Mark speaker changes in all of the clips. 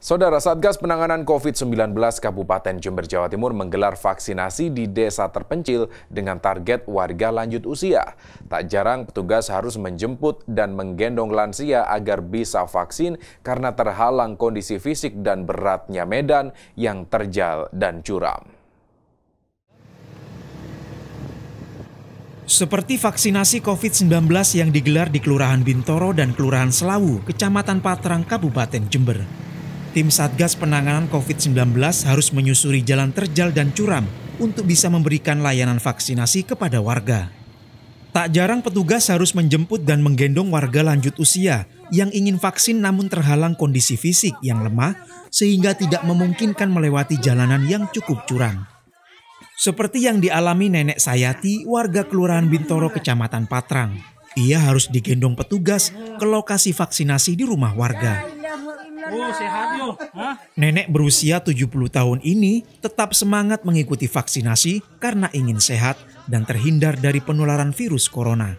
Speaker 1: Saudara Satgas Penanganan COVID-19 Kabupaten Jember, Jawa Timur menggelar vaksinasi di desa terpencil dengan target warga lanjut usia. Tak jarang petugas harus menjemput dan menggendong lansia agar bisa vaksin karena terhalang kondisi fisik dan beratnya medan yang terjal dan curam.
Speaker 2: Seperti vaksinasi COVID-19 yang digelar di Kelurahan Bintoro dan Kelurahan Selawu, Kecamatan Patrang, Kabupaten Jember. Tim Satgas Penanganan COVID-19 harus menyusuri jalan terjal dan curam untuk bisa memberikan layanan vaksinasi kepada warga. Tak jarang petugas harus menjemput dan menggendong warga lanjut usia yang ingin vaksin namun terhalang kondisi fisik yang lemah sehingga tidak memungkinkan melewati jalanan yang cukup curam. Seperti yang dialami nenek Sayati, warga Kelurahan Bintoro, Kecamatan Patrang. Ia harus digendong petugas ke lokasi vaksinasi di rumah warga. Oh, sehat yo. Hah? Nenek berusia 70 tahun ini tetap semangat mengikuti vaksinasi karena ingin sehat dan terhindar dari penularan virus corona.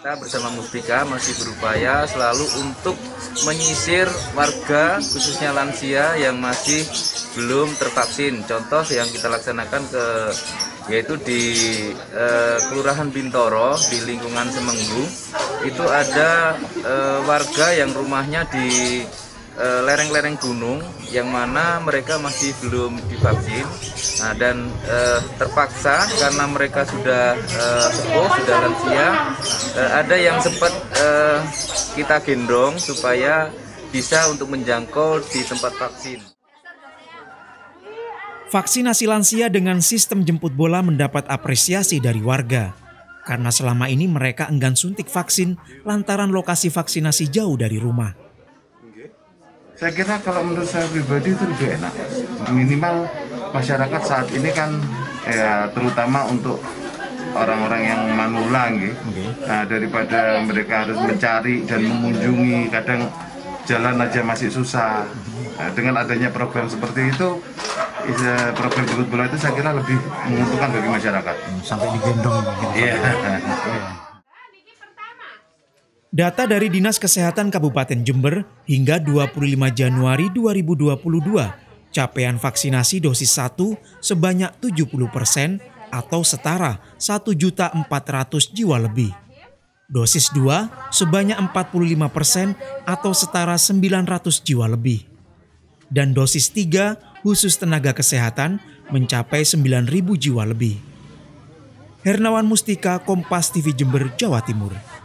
Speaker 1: Kita bersama Mustika masih berupaya selalu untuk menyisir warga khususnya lansia yang masih belum tervaksin. Contoh yang kita laksanakan ke yaitu di eh, Kelurahan Bintoro di lingkungan Semenggu itu ada e, warga yang rumahnya di eh, lereng-lereng gunung yang mana mereka masih belum divaksin nah, dan e, terpaksa karena mereka sudah e, sepuh sudah lansia e, ada yang sempat e, kita gendong supaya bisa untuk menjangkau di tempat vaksin.
Speaker 2: Vaksinasi lansia dengan sistem jemput bola mendapat apresiasi dari warga karena selama ini mereka enggan suntik vaksin lantaran lokasi vaksinasi jauh dari rumah.
Speaker 1: Saya kira kalau menurut saya pribadi itu lebih enak. Minimal masyarakat saat ini kan ya terutama untuk orang-orang yang manula gitu. Nah, daripada mereka harus mencari dan mengunjungi kadang jalan aja masih susah. Nah, dengan adanya program seperti itu Iya, program jemput bola itu saya kira lebih menguntungkan bagi masyarakat. Sampai digendong. Iya. Yeah.
Speaker 2: Data dari Dinas Kesehatan Kabupaten Jember hingga 25 Januari 2022, capaian vaksinasi dosis 1 sebanyak 70 persen atau setara 1.400 jiwa lebih. Dosis 2 sebanyak 45 persen atau setara 900 jiwa lebih. Dan dosis 3 khusus tenaga kesehatan mencapai 9.000 jiwa lebih. Hernawan Mustika, Kompas TV Jember, Jawa Timur.